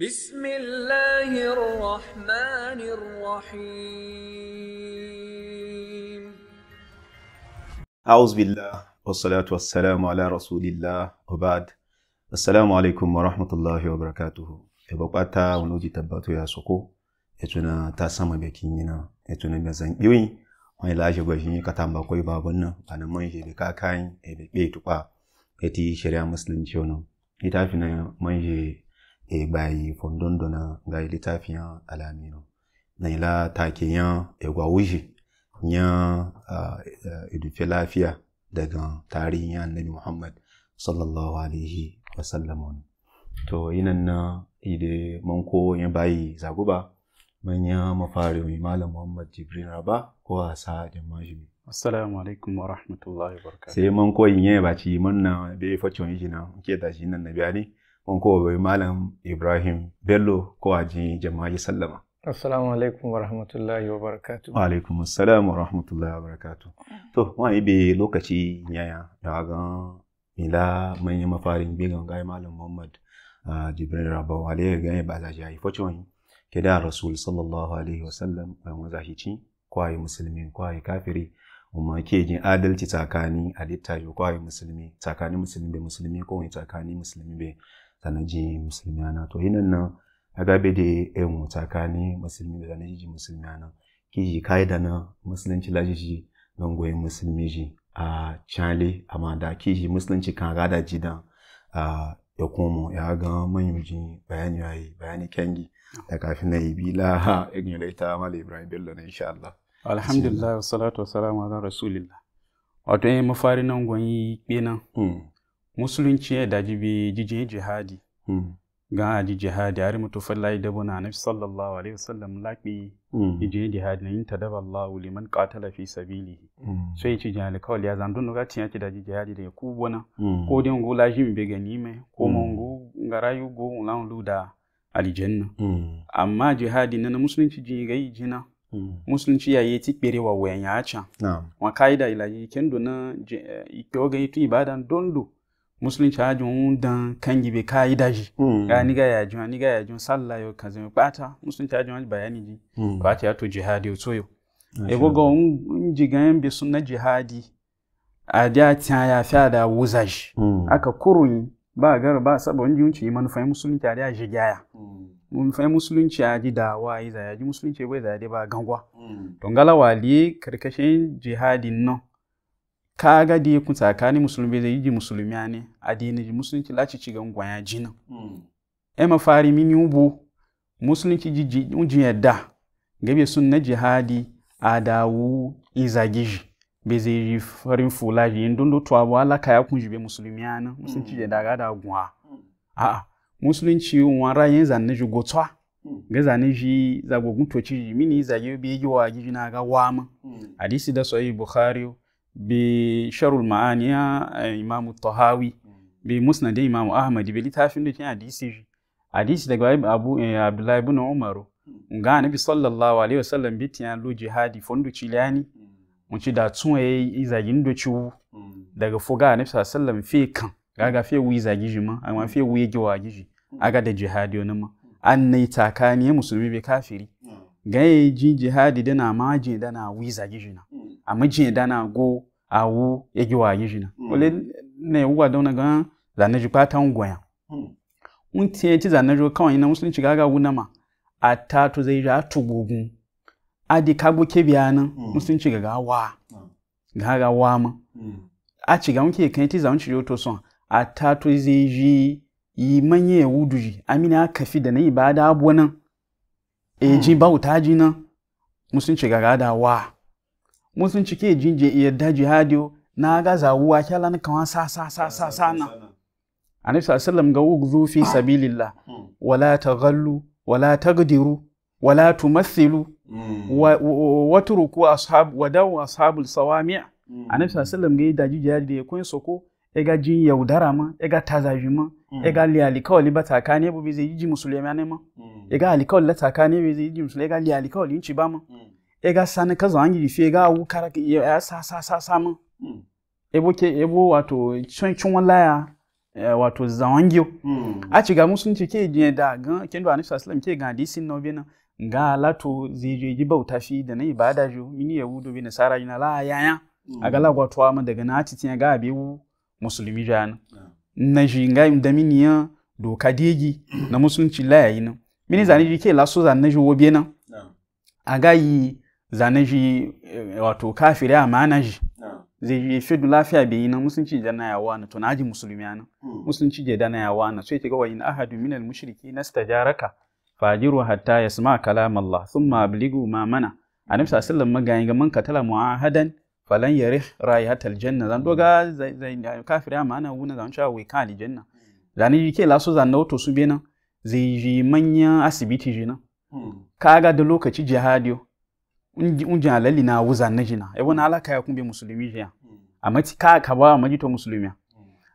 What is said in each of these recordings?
بسم الله الرحمن الرحيم أعوذ بالله والصلاة والسلام على رسول الله وبعد السلام عليكم ورحمة الله وبركاته ebokpata onoji tabbatu ya soko etuna ta sama bekin yana etuna bezan yiwi wani lashe gwashin yi katan bakwai babun nan ba na man shi bika kayan ebe ɓe tuɓa eti shari'a musulunci wani ita fi na man e bai fondondona ngai litafiyan alamino na ila takiyan egwa wuji nya edufe lafiya daga tarihin annabi muhammad sallallahu alaihi wa sallam. to inan na ide manko ya bayi zaguba ya mafari mai malam muhammad jibril raba ko a sa'adin majimi assalamu alaikum wa rahmatullahi wa barakatuh sai ko yin ya baci man na bai facin yi na ke da shi nan na biya ne kun kowa bai malam Ibrahim Bello ko a jama'a ya sallama. Assalamu alaikum wa rahmatullahi wa barakatu. Wa alaikum assalam wa rahmatullahi wa barakatu. To, wa ibe lokaci yaya da ga ila manya mafarin ga gai malam Muhammad Jibril Rabbaw alaihi ga ba za shi yi focho Ke da Rasul sallallahu alaihi wa sallam ba mu za shi ci kwaye musulmi kwaye kafiri. kuma ke jin adalci tsakani a littafi kwaye musulmi tsakanin musulmi da musulmi ko tsakanin musulmi bai zanaji musulmiyana to yinan na agabe da yin ne musulmi da zanaji musulmiyana kiji kai da na musulunci lajiji don goyi musulmi ji a chale amma da kiji musulunci kan gada ji da ya komo ya ga manyan bayani yi bayani kyangi da kafin na yi bila ha ta mal ibrahim bello na insha Allah alhamdulillah salatu wassalatu wassalamu ala rasulillah wato yayin mafari nan gwanyi kenan musulunci ya daji bi jije jihadi mm. gan aji jihadi ari mutu fallai da buna fi sallallahu alaihi wasallam laqi mm. jihadi na ta daba Allah liman qatala fi sabili hmm. sai ci yace jihadi kawai ya zan dunga tiya ki da jihadi da ku bona hmm. ko dai hmm. go la jim bega nime ko mongo ngarayu go lan luda aljanna amma jihadi na musulunci ji gai jina musulunci ya yi ti kpere wa wayan ya acha wa kaida ilaji kendo na eh, ikpe oge itu ibadan dondo muslim cha jun dan kangi be kai daji ga hmm. ni ga ya jun ni ga ya jun salla yo kaze me pata muslim cha jun bayani ji hmm. ba ta to jihadi so yo e go go un jigan bi sunna jihadi a da ta ya fa da wuzaj aka kurun ba gar ba ji jun ci manufai muslim a da jigaya hmm. manufai musulunci a ji wa yi ya ji musulunci bai zaya dai ba gangwa to gala waliye karkashin jihadin nan kaga di ku tsakani musulmi da yiji musulmi ne adini ji musulunci lati ci gan gwaya jina mm. E ma fari mini ubu musulunci ji ji yadda gabe sunna jihadi adawu izagiji be zai yi farin fula ji ndondo to abu ala ya kun be musulmi ana musulunci hmm. ji da da gwa hmm. a a musulunci wa rayin zanne ji gotwa hmm. ga zane ji zagogun toci ji mini zage bi yi wa gijina ga wama hadisi da sahih bukhari ma'aniya بشر المعاني امام الطهاوي بمسند امام a بلتافين دكين a حديث daga abu abu eh, abdullahi umaru umar nga anabi sallallahu alaihi wasallam bitiyan lo jihadi fondu chilani ci da tun yayi izagin do ciwu daga foga anabi sallallahu alaihi wasallam fe kan gaga fe wi izagi jima amma wu wi yage wa giji aga da jihadi onuma annai takaniye musulmi bai kafiri hmm. gaye ji jihadi dana maji dana wi izagi jina hmm. amma ji dana go awu yegi wa yi jina mm. ole ne wuwa don na gan zane ji kwata un goya hmm. un tiye ti zane ji kawai na musulunci ci gaga wuna ma a ta to zai ja tu gugun a di kago ke biya nan hmm. ci gaga wa gaga hmm. wa ma a ci ga muke kan ti ci yo to son a ta to zai ji yi manye wuduji amina aka fi da na ibada abuwa nan e ji bauta ji nan ci gaga da wa musun cike jinje iya daji hadiyo na ga zawuwa kyalan kawan sa sa sa sa sa na annabi sallallahu ga ugzu fi sabilillah wala taghallu wala tagdiru wala tumathilu mm. watruku ashab wadau ashabul sawami' mm. annabi sallallahu ga daji jihadi ya kun soko ega jin yaudara ma ega tazaji ma ega mm. li alikawali ba takani bu bi zai ji musulmi ne ma ega alikawali la takani bi zai ji musulmi ega li alikawali in ci ba ma ega sani kaza angi gifi e ga wu kara ya sa sa sa samun hmm. ebo ke ebo wato cin cin wallaya e, wato zawangiyo hmm. a ci ga ci ke jiya da gan kendo anisa islam ke gan hadisin na obina ga lato zijeji bauta fi da na ibada jo mini yahudu bi nasara yana la yaya hmm. a ga lagwa tuwa ma daga na ci tiya ga abi wu musulmi jana na ji ga da mini ya doka degi na musulunci la yayi nan mini zani ji ke laso zan na ji wobe nan a ga yi zane ji eh, wato kafiri a mana ji zai ji fedu lafiya bai yi na musulunci da na yawa na to na ji musulmi na hmm. musulunci da na yawa na sai ki ga wa in ahadu minal mushriki nastajaraka fajiru hatta yasma kalam Allah thumma ablighu ma mana annabi sallallahu alaihi wasallam ga man katala muahadan falan yarih rayatal janna zan doga zai kafiri a mana wuna zan cewa wai kali janna hmm. zane ji ke laso zan to su bena zai ji manyan asibiti jina. na hmm. kaga da lokaci jihadiyo unji alali na wuza na jina ebo na alaka ya kumbe musulmi jiya mm. amma ti ka ka ba majito musulmi mm.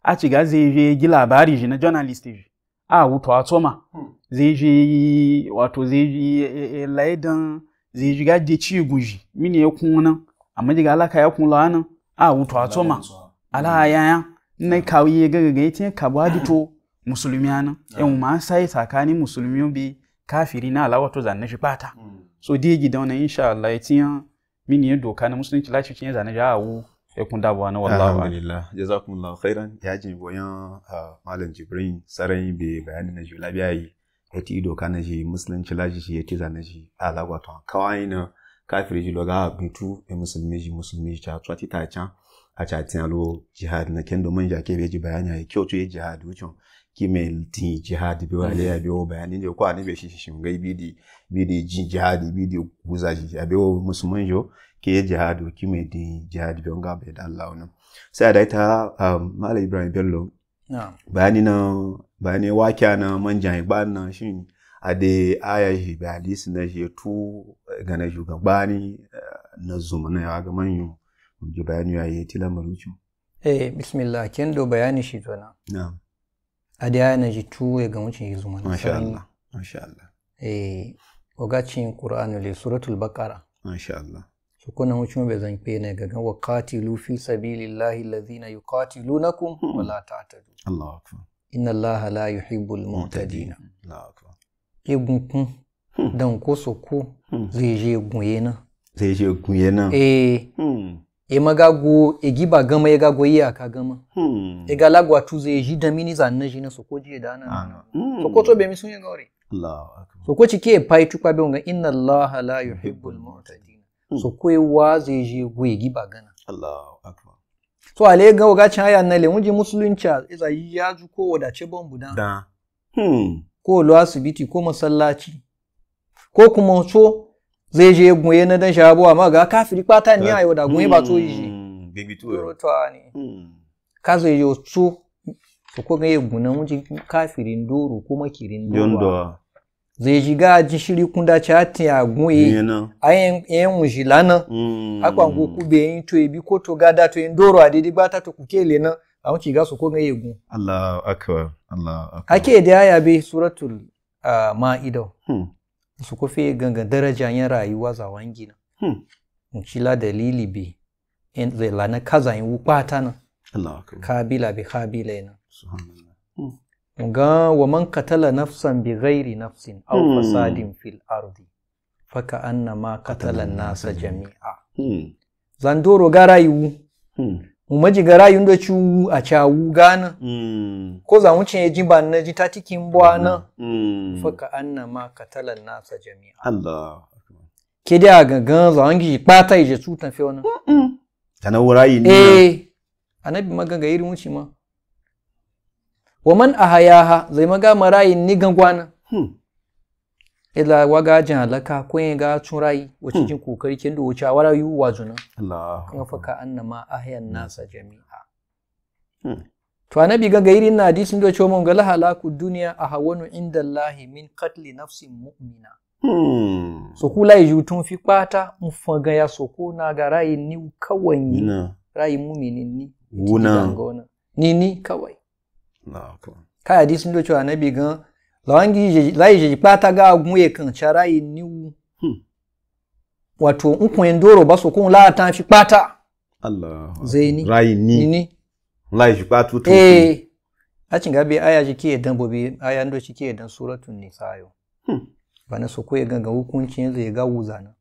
a ci ga zai je gi labari jina journalist ji a wuto a tsoma mm. zai je wato zai je e, e, e, laidan zai ji ga je ci guji mini ya kuna amma ji ga alaka ya kun lawanin a wuto a tsoma ala ya na kawo yi ga ga yace ka ba dito musulmi nan yan ma sai tsakanin musulmi bi kafiri na alawato zanne shi bata so die insha Allah ti yatiya min ni doka na musulunci la ti ya zane ja awu ya kun dabuwa na wallahi alhamdulillah jazakumullahu khairan ya ji boyan ah, malam jibrin sarayin be bayani na jula biyayi e ti doka na ji musulunci la ji ya ti zane ji ala gwato kawai na kafiri ji loga bitu e musulmi ji musulmi ji ta twati ta can a ca tiɲa lo jihad na kendo mun ja ke be ji bayani ya kyautu ya jihad wucin kimel ti jihadi bi wale ya biyo bayani je ko anibe shi shi shin gai bidi ji jihadi bidi kuza ji abe wo musulman jo ke jihadu kime di jihadi bi nga be da Allah sai da ita um, mala ibrahim bello bayani na bayani kya na manja ba na shin ade aya shi ba hadisi na shi tu gana bani eh, na zuma na ya ga manyu ji bayani ya yi tilamar wucin eh bismillah kendo bayani shi to na na'am adiana jituwe gamucin yizumana masha Allah masha Allah eh wagacin qur'anu le suratul baqara masha Allah so kuna mucin be zan ne ga wa qatilu fi sabilillahi allazina yuqatilunakum wa la ta'tadu Allahu akbar inna Allaha la yuhibbul mu'tadin Allahu akbar egun kun hmm. dan ko so ko hmm. zai je gunye na. zai je gunye na. eh hmm. emagago egiba gama egago e iye akagama hmm. egalago atuze ji damini za nneji na je da na to ko to be misunye gore soko ah, hmm. ciki e pai tukwa be unga inna allaha la yuhibbul mu'tadin hmm. so ko e ze ji go egiba gana allahu akbar so ale ga oga cha ya nale unji musulunci iza e ya ju ko wadace bombu da hmm. ko lo asibiti ko masallaci ko kuma so zai je gunye na dan shabu ma ga kafiri pata ni ayo da gunye ba to yi baby to ro to ani ka zai yo to to ko ga guna mun kafirin doro ko makirin doro zai ji ji shiri kunda chatin a gunye ayen yen lana hmm. akwa ngo kube yin to ebi ko to gada to a didi gbata to le na awon ki ga so ko ga yegun Allahu akbar Allahu akbar ake da be suratul ah, ma'ida hmm. su kofi ganga daraja yin rayuwa za wangi na hmm. la dalili bi in zai lana kaza yin wukpata na kabila bi kabila na hmm. ga wa man katala nafsan bi ghairi nafsin aw hmm. fasadin fil ardi faka annama katala nasa jami'a zandoro ga rayu mu majigara yundo um, chu um, acha wugana um, mm. ko za mu cin jiba na ji ta tikin bwa na mm. faka anna ma katalan nasa jami'a Allah ke da gangan za an gishi pata ije tutan fe wannan mm -mm. tanawurayi ne eh anabi maganga irin wuce ma waman ahayaha zai maga marayin ni gangwana hmm. ila waga jan alaka ko yin ga tun rayi wace hmm. jin kokari kin da wuce wara yu wa zuna Allah kuma faka annama ahyan hmm. nasa jami'a hmm. to annabi ga gairin na hadisin da cewa mun ga lahalaku duniya a hawanu inda lahi min qatli nafsin mu'mina so kula yi tun fi kwata mu faga ya so ko na ga rayin ni kawai ni rayin mu'minin ni wuna ni ni kawai na ka hadisin da cewa annabi ga la yijeji kpataga gun kan cara yi niwu hmm. wato nkun endoro ba so kun la tan fi pata zeni zaini rai ni ni la yi patu eh a cin gabe aya ji ke dan bobi, aya ndo shi ke dan suratul nisa yo hmm. bana so ko ya ga hukuncin zai hmm. ga wuzana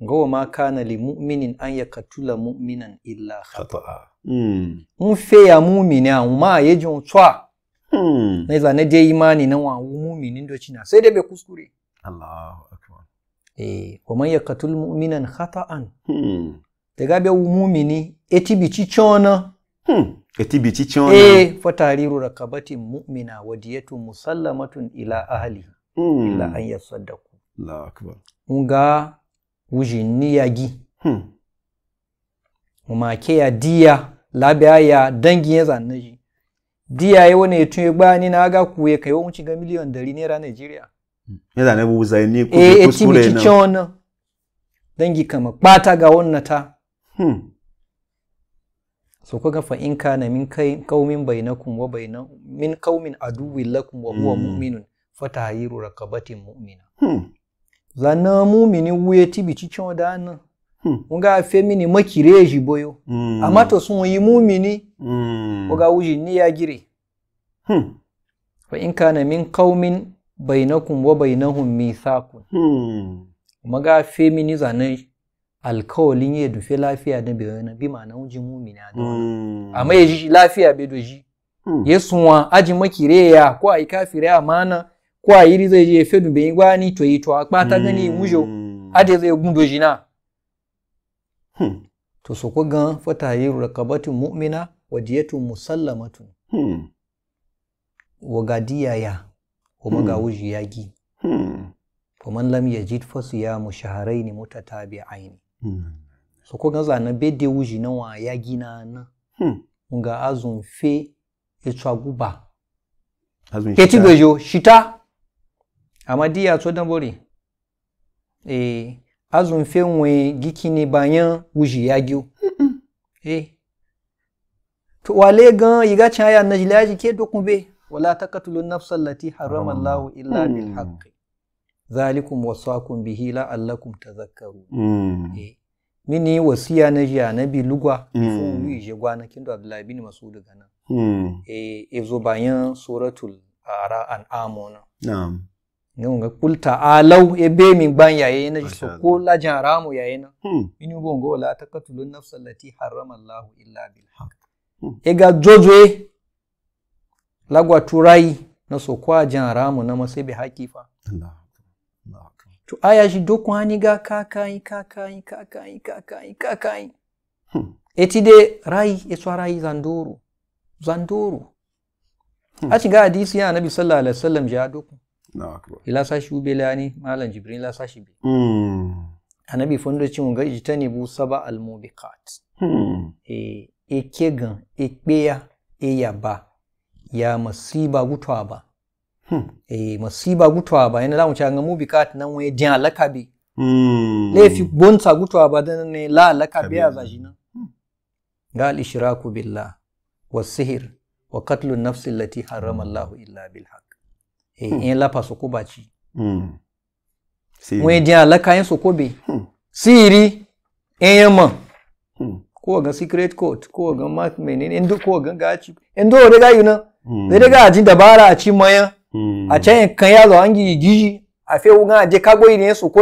gawa ma kana li mu'minin an ya katula mu'minan illa khata'a mun fe ya mu'mina ma yejin twa Mm. Na zane dai imani nan wa muminin doci na sai dai bai kuskure. Allahu akbar. Eh, wa man yaqtul mu'minan khata'an. Hmm. ga bai mumini eti ci chona. Hmm. Eti ci chona. Eh, fa tariru rakabati mu'mina wa diyatu musallamatun ila ahli. Hmm. Illa an yasaddaku Allahu akbar. Nga wujinni yagi. Hmm. Umake ya diya labiya ya dangin ya zannaji. diyaye wona e tuye gbani ya kuye kayi ga miliyan dari naira nigeria bu zai ni eh, kuskure na etimi chichona dangi kama kpata ga wonnata hmm. so ga fa in kana min kai kaumin bainakum wa bainan min kaumin aduwwin lakum wa huwa hmm. mu'minun tahiru rakabatin mu'mina hmm. zana mu'mini wuye tibi da dana Hmm. nga femini makireji boyo hmm. Amma amato sun yi mumini hmm. ga wuji ni ya gire hmm. wa in kana min qaumin bainakum wa bainahum mithaqun hmm. maga femini zanai alkawalin ya dufe lafiya da bai wani bi ma'ana wuji mumini a mm. amma ya ji lafiya bai doji hmm. ya sunwa aji makire ya ko ai kafire amana ko ai zai je fedu bai gwani to yi to akpata gani hmm. mujo ade zai gundoji na Hmm. to to ku gan fatahiru rakabatun mu'mina wa diyatun musallamatun hmm. wa gadiyaya hmm. wuji magawuji yagi faman hmm. lam yajid fa siyamu shahrayn mutatabi'ain su ku gan na bede wuji na wa yagi na na ga azun fe e ba. azun shita shita amadiya so dan bori eh azun fe nwe gikini bayan wuji yagyo eh to wale gan yiga ya na jilaji ke dokunbe wala taqtulun nafsa allati harrama mm. Allahu illa mm. bil haqqi zalikum wasakum bihi la'allakum tadhakkarun mm. eh mini wasiya na ji na lugwa fun yi je gwana kin da Abdullahi bin Mas'ud gana eh ezo bayan suratul Amuna. na'am kulta a lau ya e be min ban yaye na so ko la ramu yaye na hmm. inu bongo la katulun nafsa lati harrama Allah illa bil haq hmm. e ga jojwe lagwa turai na so kwa ramu na bi hakifa fa. to aya shi doku hani ga kakai kakai kakai kakai kakai hmm. eti de rai e so rai zanduru zanduru a shiga hadisi ya nabi sallallahu alaihi wasallam ya doku ila sashi ube lani malam Jibrin ila sashi be hmm. anabi fondo ci mun ga ijtani bu saba al mubiqat hmm. e e ekpeya e eyaba ya masiba gutuwa ba hmm. e masiba gutuwa ba yana lamu an ga mubiqat nan we dia bi. laifi bonsa gutuwa ba dan ne la lakabi a zaji nan ga al ishraku billah wa وقتل النفس التي حرم illa إلا بالحق ìyẹn lápá sọ̀kò bàjì. wọ́n di àlàkà yẹn sọ̀kò bè sí ìrí ẹ̀yẹn mọ̀ secret court kó ọ̀gán mark menene ndo kó ọ̀gán gàchi ndo òde gà yìí ná òde gà àti dàbàrà àti mọ̀yán àti ẹ̀yìn kan yà lọ àǹgì yìí a ewu gan àjẹ kágbó yìí yẹn sọ̀kò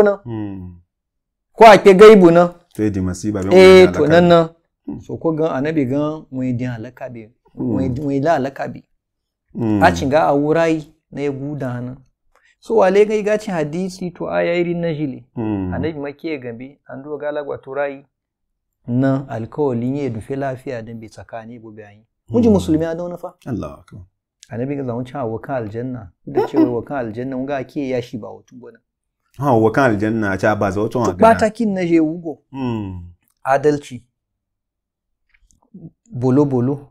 ná kó gan anabi gan di na ya guda hannun so wale ga gaci hadisi to yi irin na jile mm. annabi ya gambe an duwa galagwa to rai nan alkawalin ya dufe lafiya don bai tsakani bu bayan mun ji mm. musulmi a dauna fa Allahu akbar annabi ga zamu cewa wakan aljanna da cewa wakan aljanna mun ga ya yashi ba wato gona ha wakan aljanna ta ba za wato ba kin na je wugo mm. adalci bolo bolo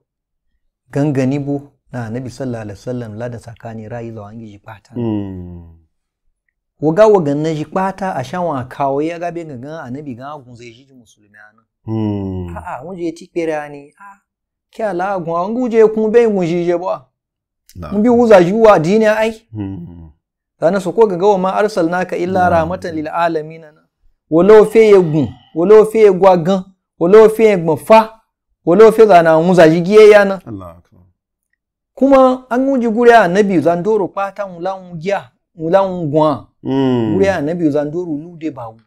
gangani bu na annabi sallallahu alaihi wasallam la da sakani rai zawa ngi jipata hmm. waga waga na kwata a shan wa kawo ya gabe gangan annabi ga gun zai ji musulmi anan a hmm. a mun je ti pere ni a ke ala gun an guje kun bai mun ji je ba mun bi wuza ji wa dini ai dana hmm. su ko ga gawa ma arsalnaka illa rahmatan lil alamin wolo fe ye gun wolo fe ye gan wolo fe gbon fa wolo fe zana mun zaji giye yana Allah kuma an angunji gure annabi zandoro doro nlangia nlangwa mm. gure annabi zandoro lude wu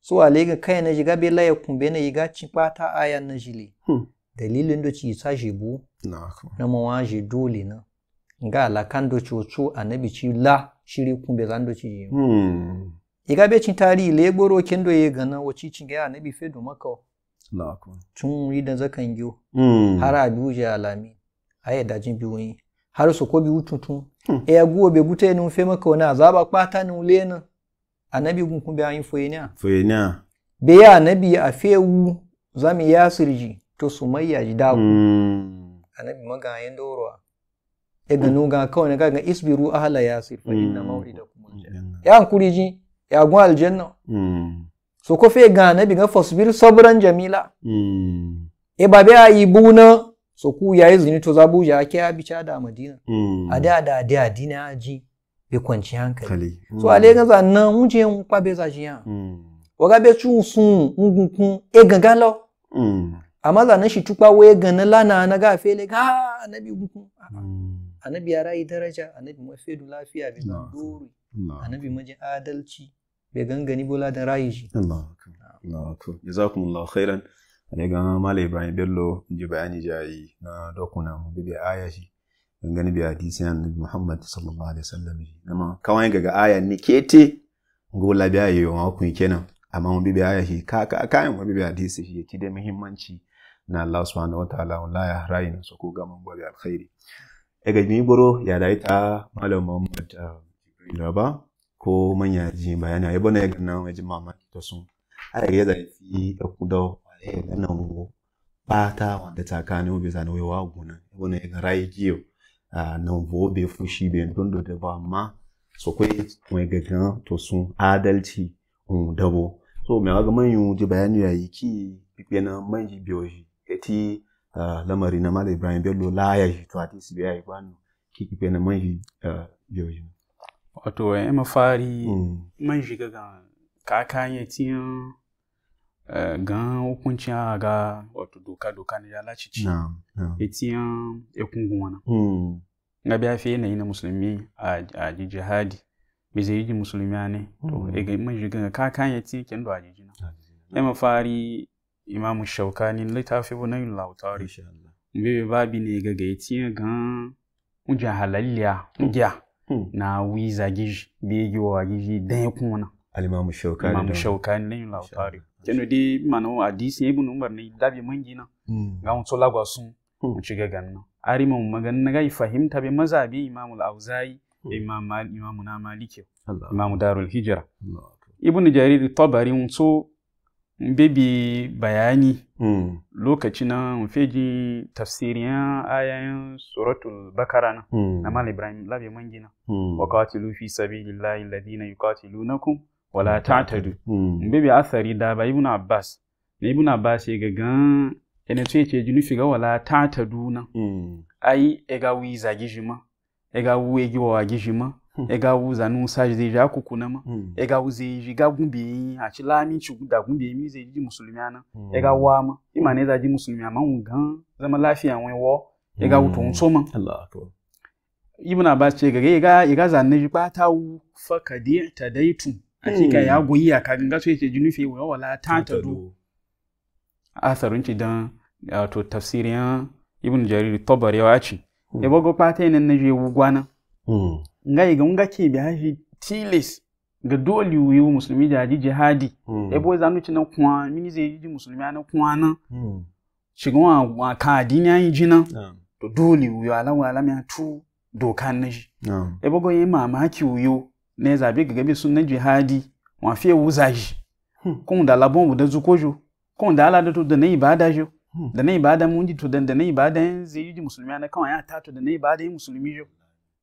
so lega kaya na jiga bela ya kumbe na yiga kpata aya na jile hmm. dalilin do ci sa jibu na mawa ji dole na nga alakan do ci annabi ci la shiri kumbe do ci yi hmm. yiga be cin tari le gboro kendo ye gana waci cin ga annabi fe do maka tun yi da zakan yo hmm. har a duje alami aye dajin yin har su ko biwu tuntun hmm. e eh, aguwo be gute ni fe maka wani azaba pata ni ulena anabi gun kun be ayin foyenia foyenia be ya anabi a fewu zami yasirji to ya ji dagu mm. anabi maga yan dorowa e nu ga kawai ga ga isbiru ahla yasir fa inna hmm. maw'idakum aljanna ya hankuri ji ya gun aljanna mm. so ko fe ga anabi ga fasbir sabran jamila mm. e babe ayi buna so ku yi zini to zabuja ake ya bica da madina hmm. a da da da dina ji be kwanci hankali so a ga za na wuce yin kwabe za shi ya hmm. waga bai chu sun ngun e gaga lo hmm. amma za na shi tukwa we ga lana na ga fele ga annabi gun anabi ya rayu daraja anabi mafi fedu lafiya be duru anabi maji adalci bai gangani bola da rayu shi jazakumullahu khairan ne gan mala ibrahim bello ji bayani jayi na dokuna mu bi aya shi gani bi hadisi an muhammad sallallahu alaihi wasallam amma kawai ga aya ni kete ngo la biya yo ma kun kenan amma mu bi aya shi ka ka kayan mu bi hadisi shi yake da muhimmanci na Allah subhanahu wataala wala ya rayin su ko ga mun gobe alkhairi e ga mi boro ya dai ta malam muhammad ah, ibrahim ko manya ji bayani ya bana ga nan wajen mamaki to sun ai ya zai fi da ku da ega eh, nango pata wanda tsakani obe zana we waguna ebona ega raigiyo nanvo obe fushi be dondo da ba amma so kwe wega gan to sun adalci un dabo so me waga manyu ji bayani yayi ki pipe na manji ibrahim bello laya a to ati sibe yayi kwano ki pipe na Eh, gan okun a ga wato doka doka na ya lace ci etiyan ekungun wana hmm. nga biya fi yanayi na musulmi a ji jihadi bai zai yi musulmi ne to e ga man jigan ka kan ya ti ken a aji na e ma fari imamu shaukani littafi bu na nayin lautari insha Allah be babi ne ga ya etiyan gan uja halalliya uja hmm. na wiza gishi bege wa gishi dan ya kuna alimamu shaukani alimamu shaukani nayin lautari kenu de mano hadisi ibn umar ne dabi mangina hmm. ga mun tsola gwa sun hmm. mun shiga ganna ari mun magana ga fahimta be mazabi imam al-auza'i hmm. imam malik imam na imam darul hijra ibn jarir tabari mun so bebi bayani lokaci na mfeji tafsiriyan ayayen suratul bakara na na mal ibrahim labe mangina wa qatilu fi sabilillahi alladhina yuqatilunakum wala ta'tadu mbe hmm. bi asari da ba ibn abbas ne ibn abbas ya ga gan ene tse ce jinu figa wala ta'tadu na ai e ga wi za gijima e ga wu e gi wa gijima hmm. e ga wu za nu sa je ja ku kuna ma hmm. e ga wu ze ji ga gumbi a ci lami ci da gumbi mi ze ji musulmi ana e ga wa ma ima ne za ji musulmi ma un gan zama lafiya wen wo e ga wu tun so ma allah akbar ibn abbas ce ga ga e e ga za ne ji ba ta wu fa ta daitum hakika ya hmm. goyi ya kagin gaso yace junufe wa wala ta ta do asarun ci dan to tafsirin ibn jarir tabar ya ci hmm. ya bago pata nan na je gwana hmm. ngai ga nga ke bi haji tilis ga dole yi musulmi da ji jihadi ya boy zanu ci nan kuma mini zai ji musulmi na kuma nan shigan wa ka adini an yi jinan to dole yi ala wala mi tu dokan na shi ya bago yi mamaki wuyo ne zabi ga gabe sun na jihadi wa fiye wuza shi hmm. kun da labon da zuko jo kun da ala da to da na ibada jo hmm. da na ibada mun ji to da na ibada yin zai yi musulmi na kawai ya tato da na ibada yin musulmi jo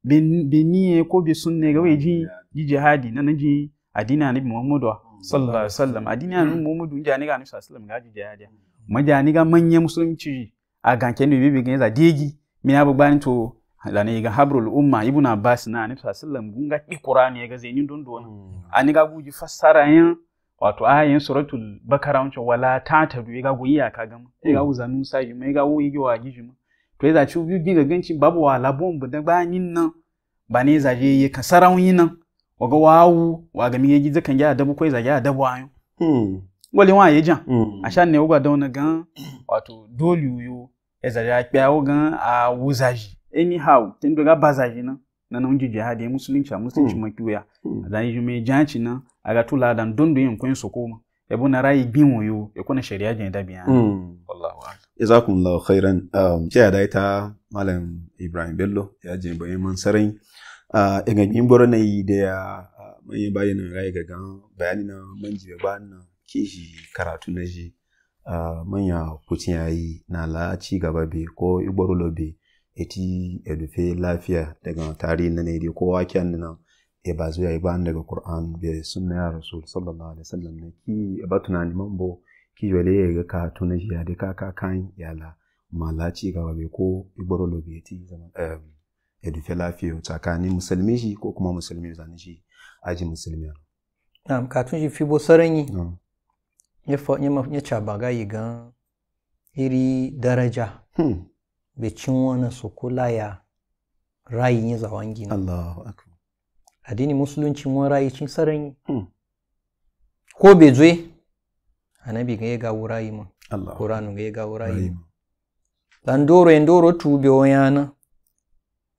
be niye ko bi sun ne gawe ji ji jihadi na ji adina nabi muhammadu sallallahu alaihi wasallam adina nabi hmm. muhammadu jani ga nabi sallallahu alaihi wasallam ga ji jihadi majani ga manyan ci a ganke ne bebe ga za degi mina bu gbani to lana ga habrul umma ibn abbas na anif sallam ga ki qur'ani ya zeni don dondo wani hmm. ani ga guji fassara yin wato ayin suratul bakara wancan wala ta ta bi ga guyi ya ka ga ya ga hmm. uzanu sai mai ga wo yi wa gijima to za ci bi ga ganci babu wala bombu da nin nan ba ne zaje ya ka yin nan waga wawu waga mi hmm. yaji zakan ya dabu koi zaje ya dabu ayo wale wa ya jan a sha ne uga don na gan wato dole yo ya zaje ya kyawo gan a wuzaji anyhow tun daga bazaji nan na nan ji jihadi ya musulunci a musulunci ma hmm. kiwa da yi mai janci na? a tula dan don don yin kun su koma ya bu na rayi bin wayo ya kuna shari'a jin da biya hmm. wallahu a'lam jazakumullahu khairan um, ya da ta malam Ibrahim Bello ya je bayan man sarai uh, a ganyen boro na yi da uh, manyan bayanin rayu ga gan bayani na manji ba na kishi karatu na ji. Uh, manya kucin yayi na la ci gaba bi ko igboro lobe eti edufe lafiya daga tarihin na ne kowa kyan na e ba zuwa e ban daga qur'an da sunna ya rasul sallallahu alaihi wasallam ne ki ba tunani bo ki ya ga ka shi ya de ka ka kan yala malaci gaba be ko igboro lobe ti zaman eh, edufe lafiya tsakanin musulmi shi ko kuma musulmi zani shi aji musulmi na tun shi fibo saranyi ya fa ya ma ya ba ga yi gan iri daraja hmm. bechinwona ya rayi nye za wangina Allahu akbar adini musulunci mun rayi cin saranyi yi. Hmm. ko bai zoye, eh, anabi ga ya gawo rayi mun Kuranu ga ya gawo rayi mun dan doro yin doro tubi wa yana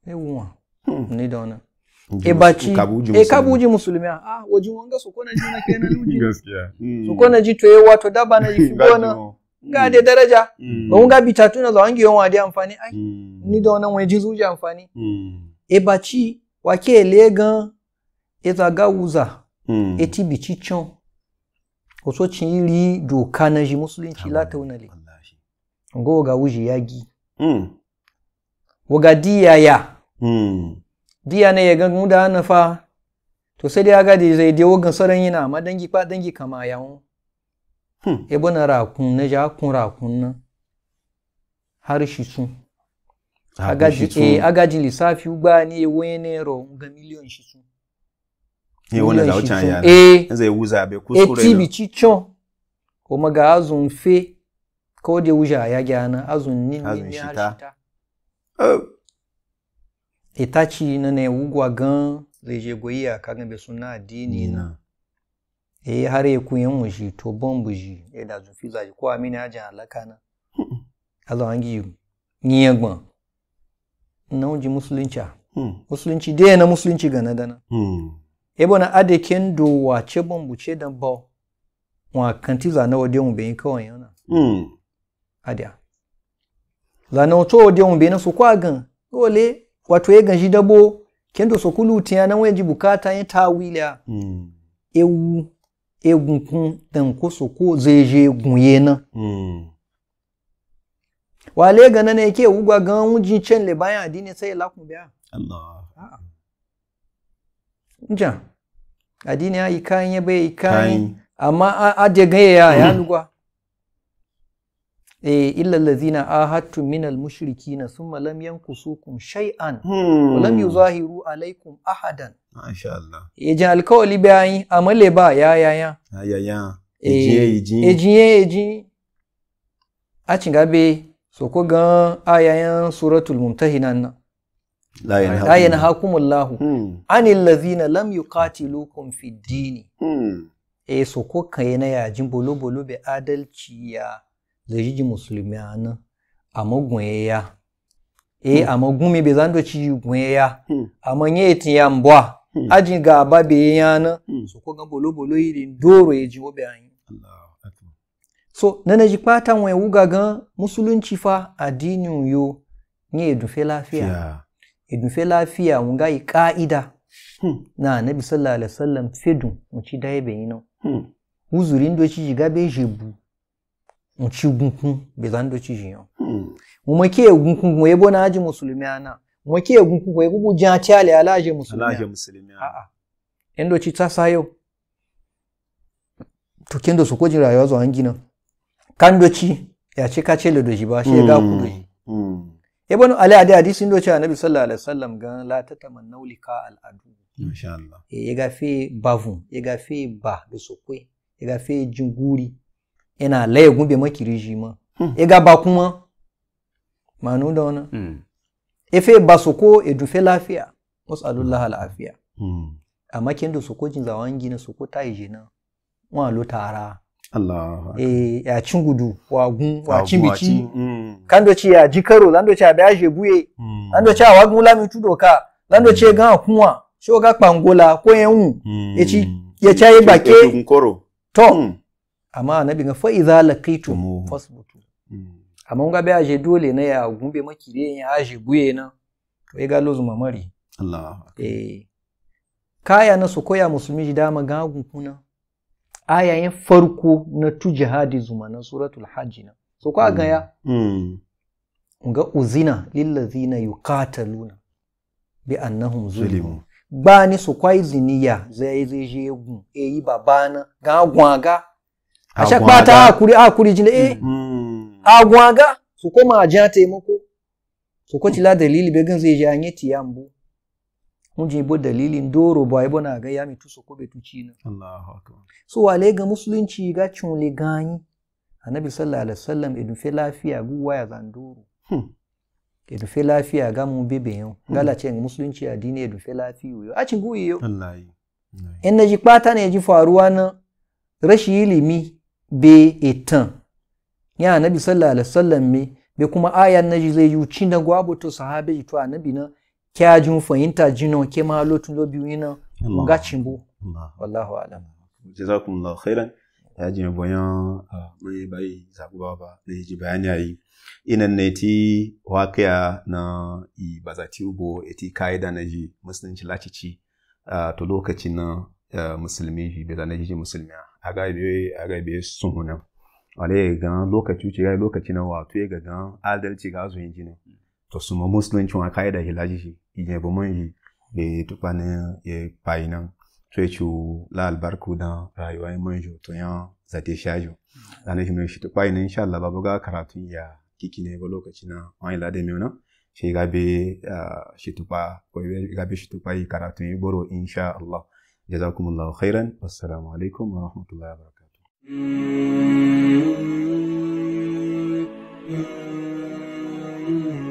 e wuwa. Hmm. Ni da wani. e baci e buji musulmi ah, ah wajen wanga ji na kenan uji gaskiya sokona hmm. ji to e wato daba na fi gona. da mm. daraja ba mm. ounga bitatu na wangi yon wadi amfani ai mm. ni do na weji zuji amfani e bachi e za ga wuza eti bici can wasu ri doka na ji musulunci lata wunale ngo ga wuji yagi ga diya ya diya na yagan mu da na fa to sai dai ga da zai dai gan saran yana amma dangi fa dangi kama yawon Hmm. E bana rakun na ja kun rakun nan har shi sun. Agaji lissafi ba ni ewo yenero ga miliyon shi sun. Ye wona za wuchan yana. E. Zai wuza be kuskure. E, e, e-, e tibi chicho. Kuma ga azun fe ko da wuja ya gyana azun nin ne ya shita. Itachi na ne wugwa gan leje goyiya kagan be sunna addini na. eh har ya kuyan mushi to bon buji e da zu fi zaji ko amina ajin alaka na hmm. Allah an giyu ni gban na uji musulunci hmm. musulunci dai na musulunci ga na dana hmm. e bona ade ken do wace bon buce dan ba wa kanti za na wade mu bayin kawai yana adia za na to wode mu bayin su kwa gan dole wato ya ganji dabo Kendo do so kulu na waje bukata ya tawila ewu egunkun tankosoku zai je gunye na hmm. wale gana ne ke wugwa gan wujin cen le bayan adini sai lakun biya Allah ah. nja adini ya ikayin ya bai ikayin amma ade gaya ya ya hmm. lugwa Eh, illa allazina ahadtu minal mushrikina thumma lam yankusukum shay'an wa hmm. lam yuzahiru alaikum ahadan masha Allah ejin alkawali bayan amale ba ya ya ya ya ya ejin eh, ejin eji a cingabe so ko gan ayayan suratul mumtahina nan la yanhakumullahu hmm. anil ladzina lam yuqatilukum fid dini hmm. eh so ko kai na jin bolo bolo be adalci ya zai ji ana amma gwenyeya e amma gumi be zando ci gwenyeya amma nye tin ya mbwa aji ga ba be yana so ko gan bolo bolo yi doro ye ji obe anyi so nana ji pata wen wuga gan musulunci fa addinin yo nye edufe lafiya yeah. edufe lafiya ga yi ka'ida na nabi sallallahu alaihi wasallam fedun mu ci dai bai yi nan hmm. uzurin doci shiga bai jebu nci gunkun bai zan do ci jiyo mu make gunkun mu yabo na haji musulmi ana mu make gunkun ko yabo ja ti ale ala haji musulmi ala haji musulmi a a doci ci ta sayo to kendo su ko rayuwa zo hangi nan kan do ci ya ce ka ce da ba shi ya ga ku do hmm. hmm. Yabo na no ala hadi hadisin do ci annabi sallallahu alaihi wasallam ga la tatamannu lika al adu insha Allah eh, ya bavu. bavun ya fi ba da sokwe ya fi jinguri Ina laye gumbe makiriji ma E ga ba kuma manu da wani hmm. efe ba su ko edufe lafiya wasalullah al'afiya hmm. amma kin da su ko jin zawangi gina su ko ta yi jina, wa lo tara Allah e eh, ya cin gudu wa gun wa cin bici hmm. kan do ci ya ji karo zan do ci a biya je buye zan do ci a wagun lami tudo ka zan do ci gan kunwa shi ga pangola ko yenwu ya ci ya ci bake to amma annabi ga fa idza laqitu fasbutu mm. amma ga be aje dole na ya gumbe makire ya aje buye na to ya galo mamari. Allah eh kaya na su koya musulmi ji dama gagun kuna ayayen farko na tu jihadi zuma na suratul hajji na so kwa mm. gaya mm. ga uzina lillazina yuqataluna bi annahum zulimu ba ni su kwai ziniya zai zai je gun eyi eh, babana ga aga a a kuri hakuri jina a eh. mm-hmm. agwaga su koma aja taimako su ko tila dalili bai gan zai je yi tiyambu mun ji bo dalilin doro ba yi na ga yami tu su ko bai tuci na Allahu akbar so ga musulunci ga chunle gani annabi sallallahu alaihi wasallam idu fe lafiya guwa ya doro hmm. edu fe lafiya ga mu bebe yau hmm. gala ce musulunci addini edu fe lafiya yau a cin guyi yau. in na ji kpata ne ji faruwa na rashin ilimi be etan ya nabi sallallahu alaihi wasallam me be kuma aya na ji zai yuci na gwabo to sahabe to anabi na kya jin fahimta jinon ke ma lotun lo biyu na ga bo wallahu alam jazakumullah khairan ya bayan boyan mai ah, bai zabu baba ne ji bayani ayi inan ne ti waqiya na i ubo eti kaida na ji musulunci lacici ah, to lokacin na musulmi fi be zane ji musulmi aga be sun be wale ya gan lokaci ci ga lokaci na wato ga gan adalci ga zuwa injina to su ma musulunci wa kai da hilaji ji ije bu mun yi ya tukwa be ya fayi nan to ya ci la albarku da rayuwa mun ji to ya zate shajo zane shi mai shi tukwa yi na insha Allah babu ga karatun ya kiki ne ba lokaci na wani lade mai wannan shi gabe shi tukwa ko gabe shi tupa yi karatun ya boro insha Allah جزاكم الله خيرا والسلام عليكم ورحمة الله وبركاته mm-hmm.